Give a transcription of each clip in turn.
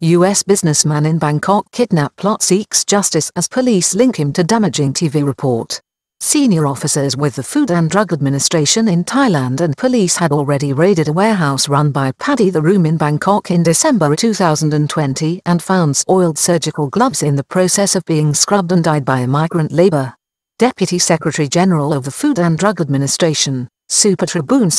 US businessman in Bangkok kidnap plot seeks justice as police link him to damaging TV report. Senior officers with the Food and Drug Administration in Thailand and police had already raided a warehouse run by Paddy the Room in Bangkok in December 2020 and found soiled surgical gloves in the process of being scrubbed and dyed by migrant labor. Deputy Secretary General of the Food and Drug Administration, Super Tribune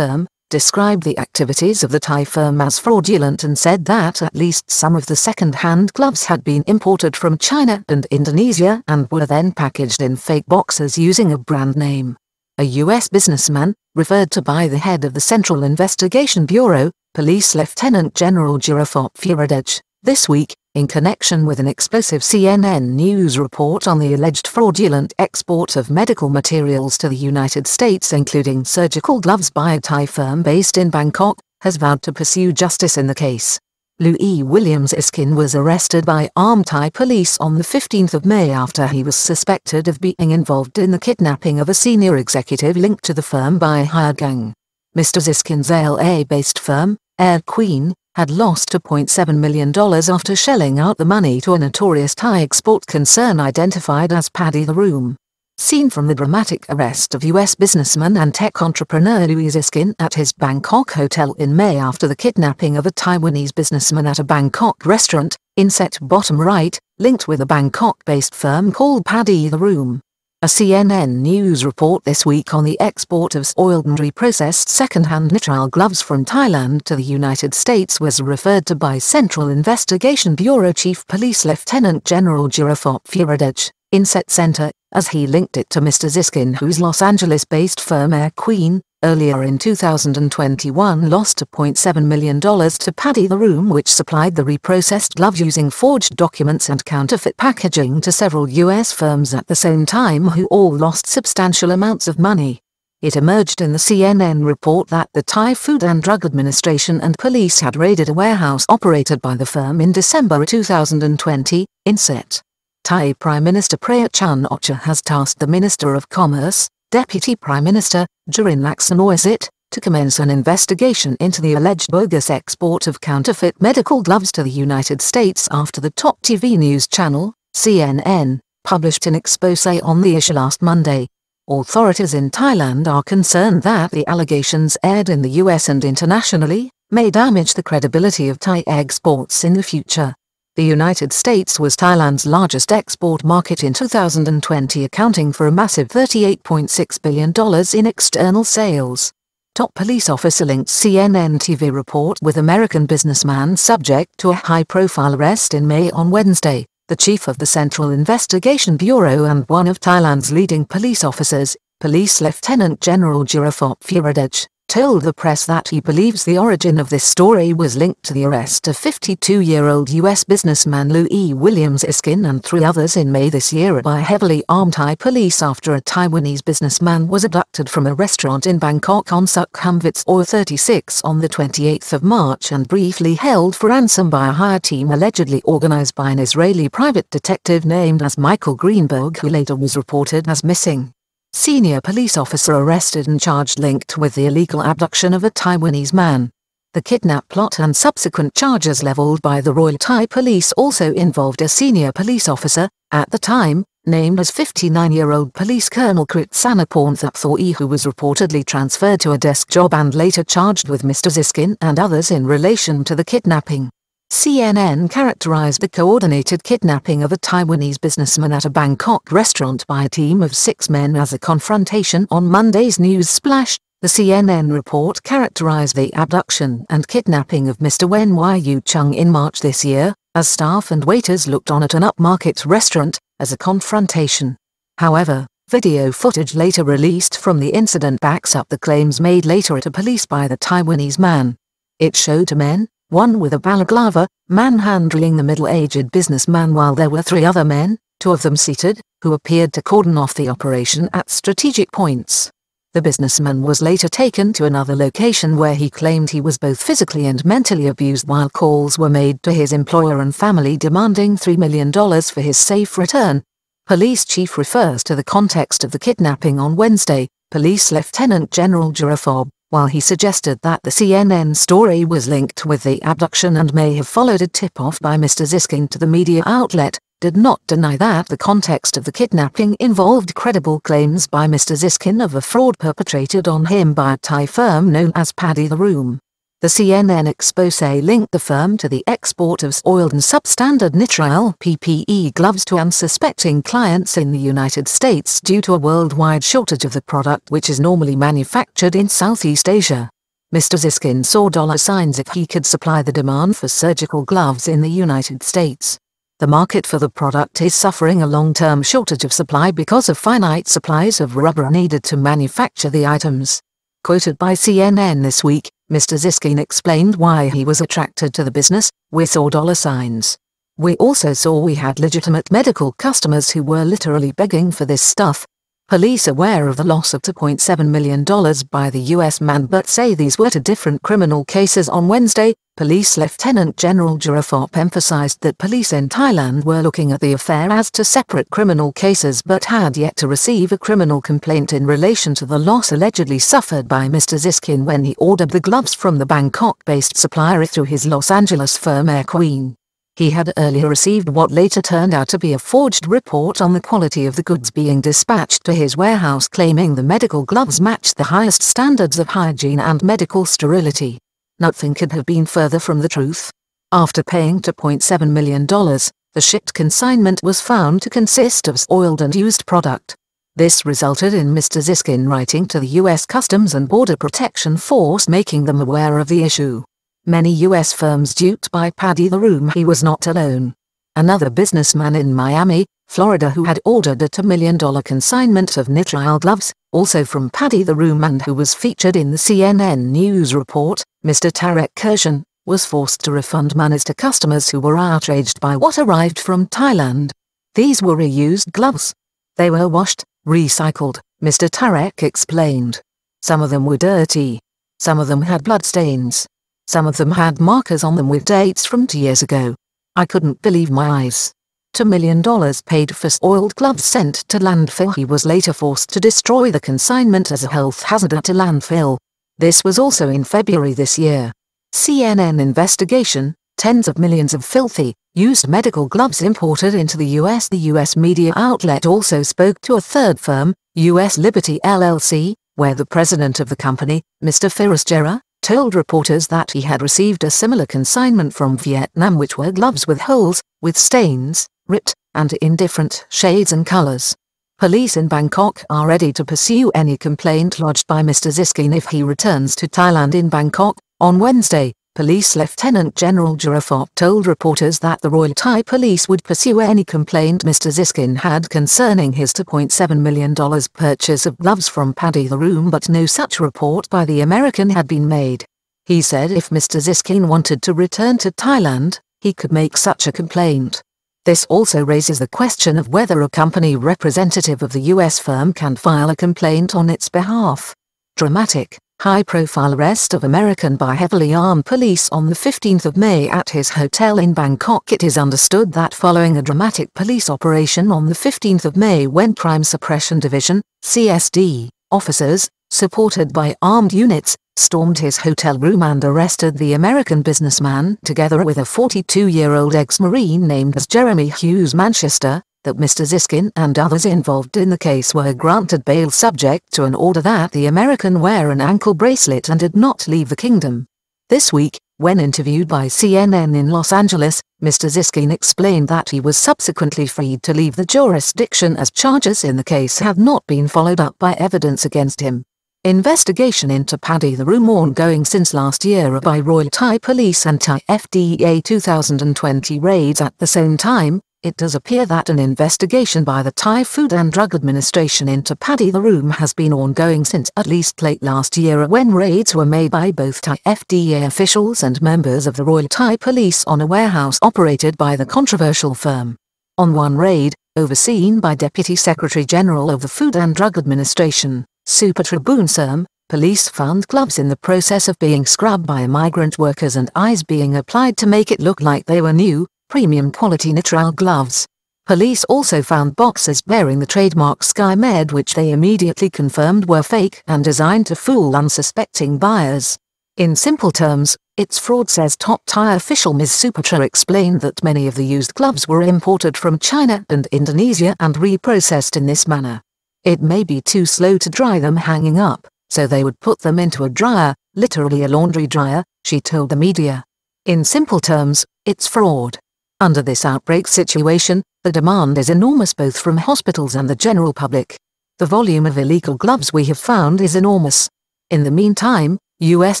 described the activities of the Thai firm as fraudulent and said that at least some of the second-hand gloves had been imported from China and Indonesia and were then packaged in fake boxes using a brand name. A U.S. businessman, referred to by the head of the Central Investigation Bureau, Police Lieutenant General Jirafop Furadej, this week, in connection with an explosive CNN News report on the alleged fraudulent export of medical materials to the United States including surgical gloves by a Thai firm based in Bangkok, has vowed to pursue justice in the case. Louis Williams Iskin was arrested by armed Thai police on the 15th of May after he was suspected of being involved in the kidnapping of a senior executive linked to the firm by a hired gang. Mr. Ziskin's LA-based firm, Air Queen, had lost $2.7 million after shelling out the money to a notorious Thai export concern identified as Paddy the Room. Seen from the dramatic arrest of U.S. businessman and tech entrepreneur Louis Iskin at his Bangkok hotel in May after the kidnapping of a Taiwanese businessman at a Bangkok restaurant, inset bottom right, linked with a Bangkok-based firm called Paddy the Room. A CNN News report this week on the export of oiled processed second-hand nitrile gloves from Thailand to the United States was referred to by Central Investigation Bureau Chief Police Lieutenant General Jirafop Furadej, Inset Center, as he linked it to Mr. Ziskin whose Los Angeles-based firm Air Queen, earlier in 2021 lost $0.7 million to Paddy the Room which supplied the reprocessed glove using forged documents and counterfeit packaging to several U.S. firms at the same time who all lost substantial amounts of money. It emerged in the CNN report that the Thai Food and Drug Administration and police had raided a warehouse operated by the firm in December 2020, inset. Thai Prime Minister Prayut Chan-ocha has tasked the Minister of Commerce, Deputy Prime Minister, Jirin Laksanoisit, to commence an investigation into the alleged bogus export of counterfeit medical gloves to the United States after the top TV news channel, CNN, published an expose on the issue last Monday. Authorities in Thailand are concerned that the allegations aired in the US and internationally may damage the credibility of Thai exports in the future. The United States was Thailand's largest export market in 2020 accounting for a massive $38.6 billion in external sales. Top police officer linked CNN TV report with American businessman subject to a high-profile arrest in May on Wednesday. The chief of the Central Investigation Bureau and one of Thailand's leading police officers, Police Lieutenant General Jirafop Firadej, told the press that he believes the origin of this story was linked to the arrest of 52-year-old U.S. businessman Louis Williams Iskin and three others in May this year by heavily armed Thai police after a Taiwanese businessman was abducted from a restaurant in Bangkok on Sukhumvit Or 36 on the 28th of March and briefly held for ransom by a hire team allegedly organized by an Israeli private detective named as Michael Greenberg who later was reported as missing senior police officer arrested and charged linked with the illegal abduction of a Taiwanese man. The kidnap plot and subsequent charges leveled by the Royal Thai Police also involved a senior police officer, at the time, named as 59-year-old police colonel Kritsana Thapthoree who was reportedly transferred to a desk job and later charged with Mr. Ziskin and others in relation to the kidnapping. CNN characterized the coordinated kidnapping of a Taiwanese businessman at a Bangkok restaurant by a team of six men as a confrontation on Monday's news splash. The CNN report characterized the abduction and kidnapping of Mr. Wen Yu Chung in March this year, as staff and waiters looked on at an upmarket restaurant, as a confrontation. However, video footage later released from the incident backs up the claims made later at a police by the Taiwanese man. It showed men, one with a balaclava, manhandling the middle-aged businessman while there were three other men, two of them seated, who appeared to cordon off the operation at strategic points. The businessman was later taken to another location where he claimed he was both physically and mentally abused while calls were made to his employer and family demanding $3 million for his safe return. Police chief refers to the context of the kidnapping on Wednesday, Police Lieutenant General Girafob while he suggested that the CNN story was linked with the abduction and may have followed a tip-off by Mr. Ziskin to the media outlet, did not deny that the context of the kidnapping involved credible claims by Mr. Ziskin of a fraud perpetrated on him by a Thai firm known as Paddy the Room, the CNN expose linked the firm to the export of oiled and substandard nitrile PPE gloves to unsuspecting clients in the United States due to a worldwide shortage of the product which is normally manufactured in Southeast Asia. Mr. Ziskin saw dollar signs if he could supply the demand for surgical gloves in the United States. The market for the product is suffering a long-term shortage of supply because of finite supplies of rubber needed to manufacture the items. Quoted by CNN this week, Mr. Ziskin explained why he was attracted to the business, we saw dollar signs. We also saw we had legitimate medical customers who were literally begging for this stuff. Police aware of the loss of $2.7 million by the U.S. man but say these were two different criminal cases on Wednesday, Police Lieutenant General Jurafop emphasized that police in Thailand were looking at the affair as to separate criminal cases but had yet to receive a criminal complaint in relation to the loss allegedly suffered by Mr. Ziskin when he ordered the gloves from the Bangkok-based supplier through his Los Angeles firm Air Queen. He had earlier received what later turned out to be a forged report on the quality of the goods being dispatched to his warehouse claiming the medical gloves matched the highest standards of hygiene and medical sterility. Nothing could have been further from the truth. After paying $2.7 million, the shipped consignment was found to consist of soiled and used product. This resulted in Mr. Ziskin writing to the U.S. Customs and Border Protection Force making them aware of the issue. Many U.S. firms duped by Paddy the Room he was not alone another businessman in Miami, Florida who had ordered a $2 million consignment of nitrile gloves, also from Paddy the Room and who was featured in the CNN News report, Mr. Tarek Kershan, was forced to refund monies to customers who were outraged by what arrived from Thailand. These were reused gloves. They were washed, recycled, Mr. Tarek explained. Some of them were dirty. Some of them had bloodstains. Some of them had markers on them with dates from two years ago. I couldn't believe my eyes. Two million dollars paid for soiled gloves sent to landfill he was later forced to destroy the consignment as a health hazard at a landfill. This was also in February this year. CNN investigation, tens of millions of filthy, used medical gloves imported into the US. The US media outlet also spoke to a third firm, US Liberty LLC, where the president of the company, Mr. Firas Jera, told reporters that he had received a similar consignment from Vietnam which were gloves with holes, with stains, ripped, and in different shades and colors. Police in Bangkok are ready to pursue any complaint lodged by Mr Ziskin if he returns to Thailand in Bangkok, on Wednesday. Police Lieutenant General Girafop told reporters that the Royal Thai Police would pursue any complaint Mr Ziskin had concerning his $2.7 million purchase of gloves from Paddy the Room but no such report by the American had been made. He said if Mr Ziskin wanted to return to Thailand, he could make such a complaint. This also raises the question of whether a company representative of the US firm can file a complaint on its behalf. Dramatic high-profile arrest of American by heavily armed police on the 15th of May at his hotel in Bangkok. It is understood that following a dramatic police operation on the 15th of May when Crime Suppression Division, CSD, officers, supported by armed units, stormed his hotel room and arrested the American businessman together with a 42-year-old ex-Marine named as Jeremy Hughes Manchester, that Mr. Ziskin and others involved in the case were granted bail subject to an order that the American wear an ankle bracelet and did not leave the kingdom. This week, when interviewed by CNN in Los Angeles, Mr. Ziskin explained that he was subsequently freed to leave the jurisdiction as charges in the case have not been followed up by evidence against him. Investigation into Paddy the Room ongoing since last year by Royal Thai Police and Thai FDA 2020 raids at the same time, it does appear that an investigation by the Thai Food and Drug Administration into Paddy the Room has been ongoing since at least late last year when raids were made by both Thai FDA officials and members of the Royal Thai Police on a warehouse operated by the controversial firm. On one raid, overseen by Deputy Secretary General of the Food and Drug Administration, Tribune Boonsam, police found gloves in the process of being scrubbed by migrant workers and eyes being applied to make it look like they were new, premium quality nitrile gloves. Police also found boxes bearing the trademark SkyMed which they immediately confirmed were fake and designed to fool unsuspecting buyers. In simple terms, its fraud says top tire official Ms. Supertra explained that many of the used gloves were imported from China and Indonesia and reprocessed in this manner. It may be too slow to dry them hanging up, so they would put them into a dryer, literally a laundry dryer, she told the media. In simple terms, it's fraud. Under this outbreak situation, the demand is enormous both from hospitals and the general public. The volume of illegal gloves we have found is enormous. In the meantime, U.S.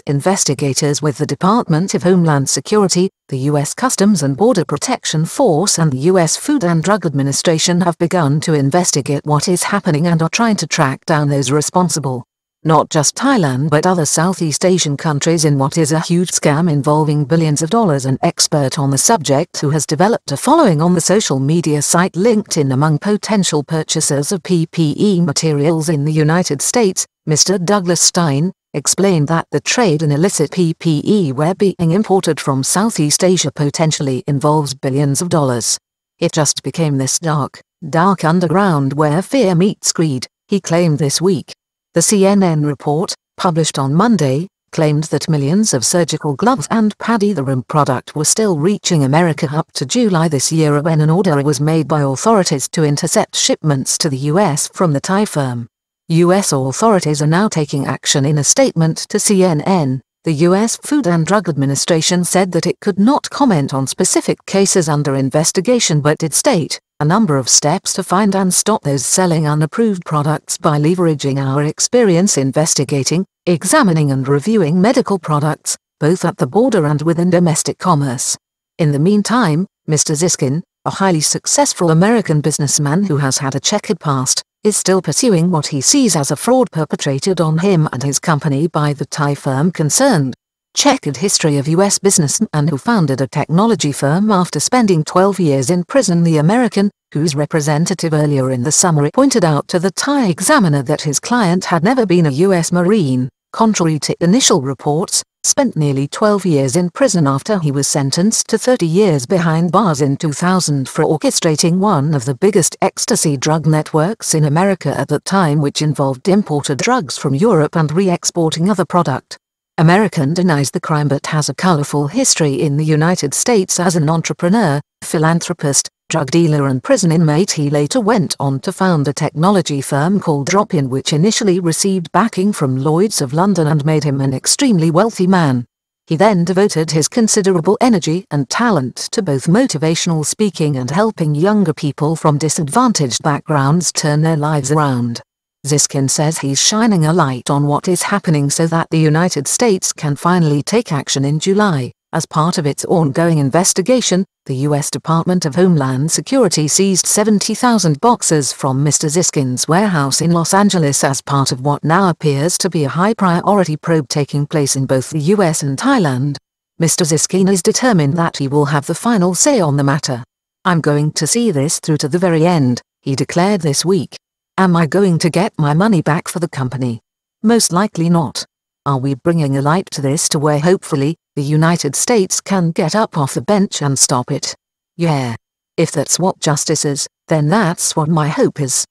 investigators with the Department of Homeland Security, the U.S. Customs and Border Protection Force and the U.S. Food and Drug Administration have begun to investigate what is happening and are trying to track down those responsible not just Thailand but other Southeast Asian countries in what is a huge scam involving billions of dollars. An expert on the subject who has developed a following on the social media site LinkedIn among potential purchasers of PPE materials in the United States, Mr. Douglas Stein, explained that the trade in illicit PPE where being imported from Southeast Asia potentially involves billions of dollars. It just became this dark, dark underground where fear meets greed, he claimed this week. The CNN report, published on Monday, claimed that millions of surgical gloves and Paddy the Room product were still reaching America up to July this year when an order was made by authorities to intercept shipments to the U.S. from the Thai firm. U.S. authorities are now taking action in a statement to CNN. The U.S. Food and Drug Administration said that it could not comment on specific cases under investigation but did state, a number of steps to find and stop those selling unapproved products by leveraging our experience investigating, examining and reviewing medical products, both at the border and within domestic commerce. In the meantime, Mr. Ziskin, a highly successful American businessman who has had a checkered past, is still pursuing what he sees as a fraud perpetrated on him and his company by the Thai firm concerned checkered history of U.S. businessman who founded a technology firm after spending 12 years in prison the American, whose representative earlier in the summary pointed out to the Thai examiner that his client had never been a U.S. Marine, contrary to initial reports, spent nearly 12 years in prison after he was sentenced to 30 years behind bars in 2000 for orchestrating one of the biggest ecstasy drug networks in America at that time which involved imported drugs from Europe and re-exporting other product. American denies the crime but has a colorful history in the United States as an entrepreneur, philanthropist, drug dealer and prison inmate he later went on to found a technology firm called Dropin which initially received backing from Lloyds of London and made him an extremely wealthy man. He then devoted his considerable energy and talent to both motivational speaking and helping younger people from disadvantaged backgrounds turn their lives around. Ziskin says he's shining a light on what is happening so that the United States can finally take action in July. As part of its ongoing investigation, the U.S. Department of Homeland Security seized 70,000 boxes from Mr. Ziskin's warehouse in Los Angeles as part of what now appears to be a high-priority probe taking place in both the U.S. and Thailand. Mr. Ziskin is determined that he will have the final say on the matter. I'm going to see this through to the very end, he declared this week. Am I going to get my money back for the company? Most likely not. Are we bringing a light to this to where hopefully, the United States can get up off the bench and stop it? Yeah. If that's what justice is, then that's what my hope is.